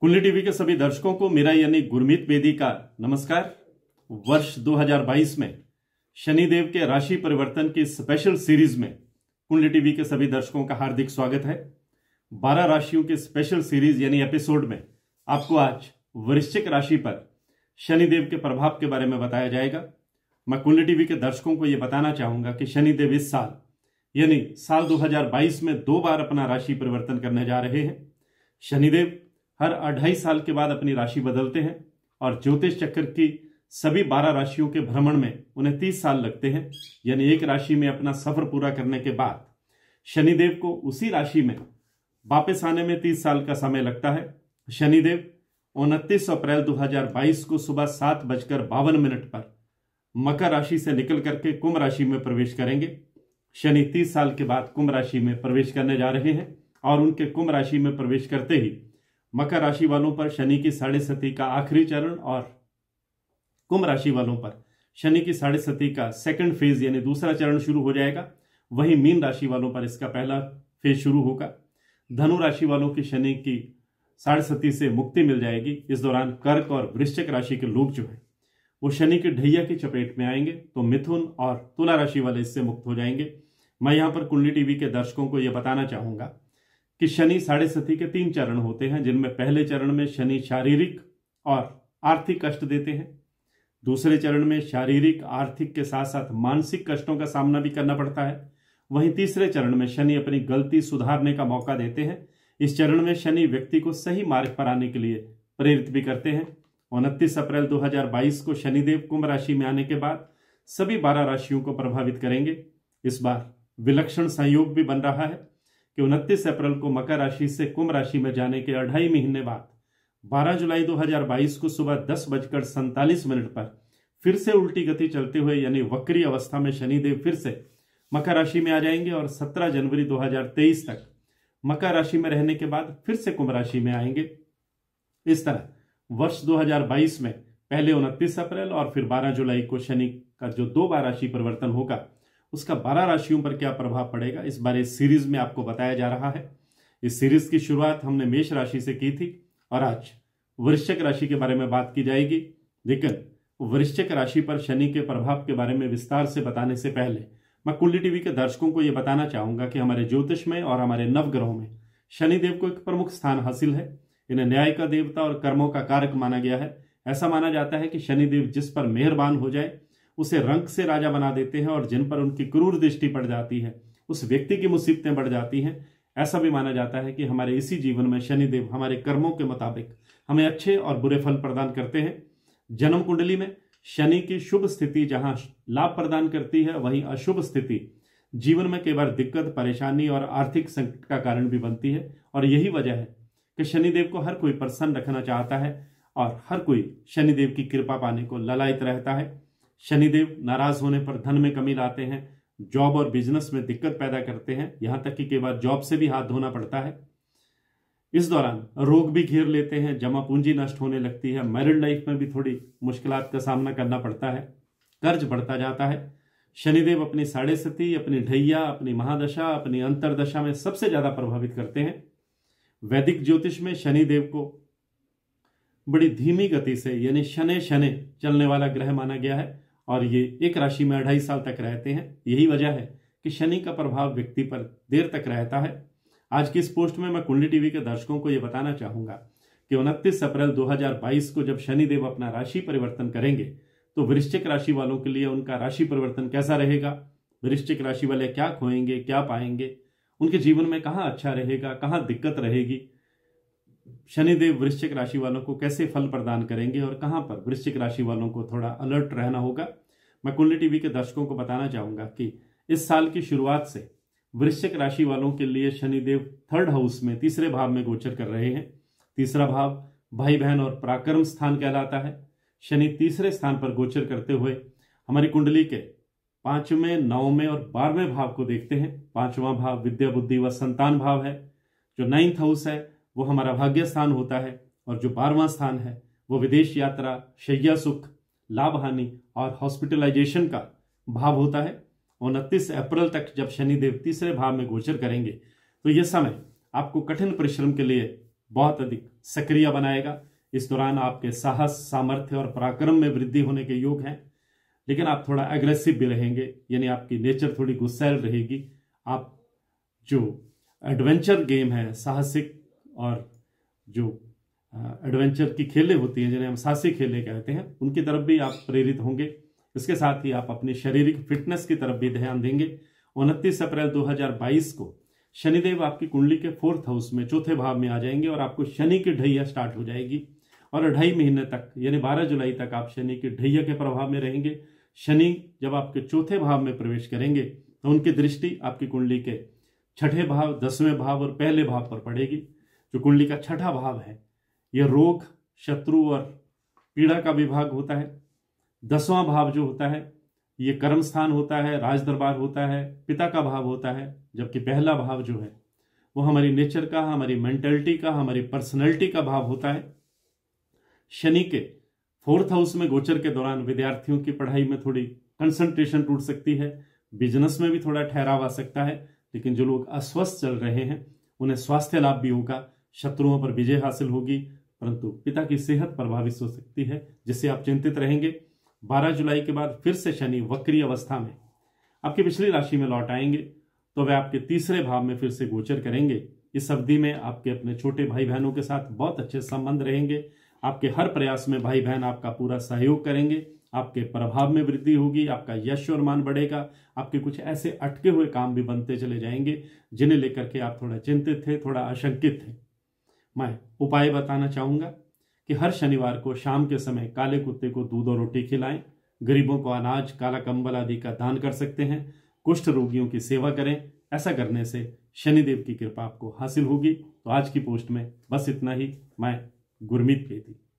कुंडली टीवी के सभी दर्शकों को मेरा यानी गुरमीत बेदी का नमस्कार वर्ष 2022 में शनिदेव के राशि परिवर्तन की स्पेशल सीरीज में कुंडली टीवी के सभी दर्शकों का हार्दिक स्वागत है बारह राशियों के स्पेशल सीरीज यानी एपिसोड में आपको आज वृश्चिक राशि पर शनिदेव के प्रभाव के बारे में बताया जाएगा मैं कुंडली टीवी के दर्शकों को यह बताना चाहूंगा कि शनिदेव इस साल यानी साल 2022 में दो बार अपना राशि परिवर्तन करने जा रहे हैं शनिदेव हर अढ़ाई साल के बाद अपनी राशि बदलते हैं और ज्योतिष चक्र की सभी बारह राशियों के भ्रमण में उन्हें तीस साल लगते हैं यानी एक राशि में अपना सफर पूरा करने के बाद शनिदेव को उसी राशि में वापस आने में तीस साल का समय लगता है शनिदेव उनतीस अप्रैल 2022 को सुबह सात बजकर बावन मिनट पर मकर राशि से निकल करके कुंभ राशि में प्रवेश करेंगे शनि तीस साल के बाद कुंभ राशि में प्रवेश करने जा रहे हैं और उनके कुंभ राशि में प्रवेश करते ही मकर राशि वालों पर शनि की साढ़े सती का आखिरी चरण और कुंभ राशि वालों पर शनि की साढ़े सती का सेकंड फेज यानी दूसरा चरण शुरू हो जाएगा वहीं मीन राशि वालों पर इसका पहला फेज शुरू होगा धनु राशि वालों की शनि की साढ़े सती से मुक्ति मिल जाएगी इस दौरान कर्क और वृश्चिक राशि के लोग जो हैं वो शनि के ढैया की चपेट में आएंगे तो मिथुन और तुला राशि वाले इससे मुक्त हो जाएंगे मैं यहाँ पर कुंडली टीवी के दर्शकों को यह बताना चाहूंगा कि शनि साढ़े सती के तीन चरण होते हैं जिनमें पहले चरण में शनि शारीरिक और आर्थिक कष्ट देते हैं दूसरे चरण में शारीरिक आर्थिक के साथ साथ मानसिक कष्टों का सामना भी करना पड़ता है वहीं तीसरे चरण में शनि अपनी गलती सुधारने का मौका देते हैं इस चरण में शनि व्यक्ति को सही मार्ग पर आने के लिए प्रेरित भी करते हैं उनतीस अप्रैल 2022 को शनिदेव कुंभ राशि में आने के बाद सभी बारह राशियों को प्रभावित करेंगे इस बार विलक्षण संयोग भी बन रहा है कि उनतीस अप्रैल को मकर राशि से कुंभ राशि में जाने के अढ़ाई महीने बाद 12 जुलाई 2022 को सुबह दस बजकर सैतालीस मिनट पर फिर से उल्टी गति चलते हुए यानी वक्री अवस्था में शनिदेव फिर से मकर राशि में आ जाएंगे और 17 जनवरी 2023 तक मकर राशि में रहने के बाद फिर से कुंभ राशि में आएंगे इस तरह वर्ष 2022 में पहले उनतीस अप्रैल और फिर 12 जुलाई को शनि का जो दो बार राशि परिवर्तन होगा उसका बारह राशियों पर क्या प्रभाव पड़ेगा इस बारे सीरीज में आपको बताया जा रहा है इस सीरीज की शुरुआत हमने मेष राशि से की थी और आज वृश्चिक राशि के बारे में बात की जाएगी लेकिन वृश्चिक राशि पर शनि के प्रभाव के बारे में विस्तार से बताने से पहले मैं कुंडली टीवी के दर्शकों को यह बताना चाहूंगा कि हमारे ज्योतिष में और हमारे नवग्रहों में शनिदेव को एक प्रमुख स्थान हासिल है इन्हें न्याय का देवता और कर्मों का कारक माना गया है ऐसा माना जाता है कि शनिदेव जिस पर मेहरबान हो जाए उसे रंग से राजा बना देते हैं और जिन पर उनकी क्रूर दृष्टि पड़ जाती है उस व्यक्ति की मुसीबतें बढ़ जाती हैं ऐसा भी माना जाता है कि हमारे इसी जीवन में शनिदेव हमारे कर्मों के मुताबिक हमें अच्छे और बुरे फल प्रदान करते हैं जन्म कुंडली में शनि की शुभ स्थिति जहां लाभ प्रदान करती है वहीं अशुभ स्थिति जीवन में कई बार दिक्कत परेशानी और आर्थिक संकट का कारण भी बनती है और यही वजह है कि शनिदेव को हर कोई प्रसन्न रखना चाहता है और हर कोई शनिदेव की कृपा पाने को ललायत रहता है शनिदेव नाराज होने पर धन में कमी लाते हैं जॉब और बिजनेस में दिक्कत पैदा करते हैं यहां तक कि कई बार जॉब से भी हाथ धोना पड़ता है इस दौरान रोग भी घेर लेते हैं जमा पूंजी नष्ट होने लगती है मैरिड लाइफ में भी थोड़ी मुश्किल का सामना करना पड़ता है कर्ज बढ़ता जाता है शनिदेव अपनी साढ़े सती अपनी ढैया अपनी महादशा अपनी अंतरदशा में सबसे ज्यादा प्रभावित करते हैं वैदिक ज्योतिष में शनिदेव को बड़ी धीमी गति से यानी शनि शनि चलने वाला ग्रह माना गया है और ये एक राशि में अढ़ाई साल तक रहते हैं यही वजह है कि शनि का प्रभाव व्यक्ति पर देर तक रहता है आज की इस पोस्ट में मैं कुंडली टीवी के दर्शकों को यह बताना चाहूंगा कि उनतीस अप्रैल 2022 को जब शनिदेव अपना राशि परिवर्तन करेंगे तो वृश्चिक राशि वालों के लिए उनका राशि परिवर्तन कैसा रहेगा वृश्चिक राशि वाले क्या खोएंगे क्या पाएंगे उनके जीवन में कहाँ अच्छा रहेगा कहाँ दिक्कत रहेगी शनिदेव वृश्चिक राशि वालों को कैसे फल प्रदान करेंगे और कहां पर वृश्चिक राशि वालों को थोड़ा अलर्ट रहना होगा मैं कुंडली टीवी के दर्शकों को बताना चाहूंगा कि इस साल की शुरुआत से वृश्चिक राशि वालों के लिए शनिदेव थर्ड हाउस में तीसरे भाव में गोचर कर रहे हैं तीसरा भाव भाई बहन और पराक्रम स्थान कहलाता है शनि तीसरे स्थान पर गोचर करते हुए हमारी कुंडली के पांचवें नौवें और बारहवें भाव को देखते हैं पांचवा भाव विद्या बुद्धि व संतान भाव है जो नाइन्थ हाउस है वो हमारा भाग्य स्थान होता है और जो बारवां स्थान है वो विदेश यात्रा शैया सुख लाभ हानि और हॉस्पिटलाइजेशन का भाव होता है उनतीस अप्रैल तक जब शनिदेव तीसरे भाव में गोचर करेंगे तो यह समय आपको कठिन परिश्रम के लिए बहुत अधिक सक्रिय बनाएगा इस दौरान आपके साहस सामर्थ्य और पराक्रम में वृद्धि होने के योग हैं लेकिन आप थोड़ा एग्रेसिव भी रहेंगे यानी आपकी नेचर थोड़ी गुस्सैल रहेगी आप जो एडवेंचर गेम है साहसिक और जो एडवेंचर की खेलें होती हैं जिन्हें हम साहसी खेलें कहते हैं उनकी तरफ भी आप प्रेरित होंगे इसके साथ ही आप अपनी शारीरिक फिटनेस की तरफ भी ध्यान देंगे उनतीस अप्रैल 2022 को शनिदेव आपकी कुंडली के फोर्थ हाउस में चौथे भाव में आ जाएंगे और आपको शनि की ढैया स्टार्ट हो जाएगी और ढाई महीने तक यानी 12 जुलाई तक आप शनि की ढैया के प्रभाव में रहेंगे शनि जब आपके चौथे भाव में प्रवेश करेंगे तो उनकी दृष्टि आपकी कुंडली के छठे भाव दसवें भाव और पहले भाव पर पड़ेगी जो कुंडली का छठा भाव है यह रोग शत्रु और पीड़ा का विभाग होता है दसवां भाव जो होता है ये कर्म स्थान होता है राज दरबार होता है पिता का भाव होता है जबकि पहला भाव जो है वो हमारी नेचर का हमारी मेंटेलिटी का हमारी पर्सनैलिटी का भाव होता है शनि के फोर्थ हाउस में गोचर के दौरान विद्यार्थियों की पढ़ाई में थोड़ी कंसंट्रेशन टूट सकती है बिजनेस में भी थोड़ा ठहराव आ सकता है लेकिन जो लोग अस्वस्थ चल रहे हैं उन्हें स्वास्थ्य लाभ भी होगा शत्रुओं पर विजय हासिल होगी परंतु पिता की सेहत प्रभावित हो सकती है जिससे आप चिंतित रहेंगे 12 जुलाई के बाद फिर से शनि वक्री अवस्था में आपकी पिछली राशि में लौट आएंगे तो वे आपके तीसरे भाव में फिर से गोचर करेंगे इस अवधि में आपके अपने छोटे भाई बहनों के साथ बहुत अच्छे संबंध रहेंगे आपके हर प्रयास में भाई बहन आपका पूरा सहयोग करेंगे आपके प्रभाव में वृद्धि होगी आपका यश और मान बढ़ेगा आपके कुछ ऐसे अटके हुए काम भी बनते चले जाएंगे जिन्हें लेकर के आप थोड़ा चिंतित थे थोड़ा आशंकित थे मैं उपाय बताना चाहूँगा कि हर शनिवार को शाम के समय काले कुत्ते को दूध और रोटी खिलाएं गरीबों को अनाज काला कंबल आदि का दान कर सकते हैं कुष्ठ रोगियों की सेवा करें ऐसा करने से शनिदेव की कृपा आपको हासिल होगी तो आज की पोस्ट में बस इतना ही मैं गुरमीत बेदी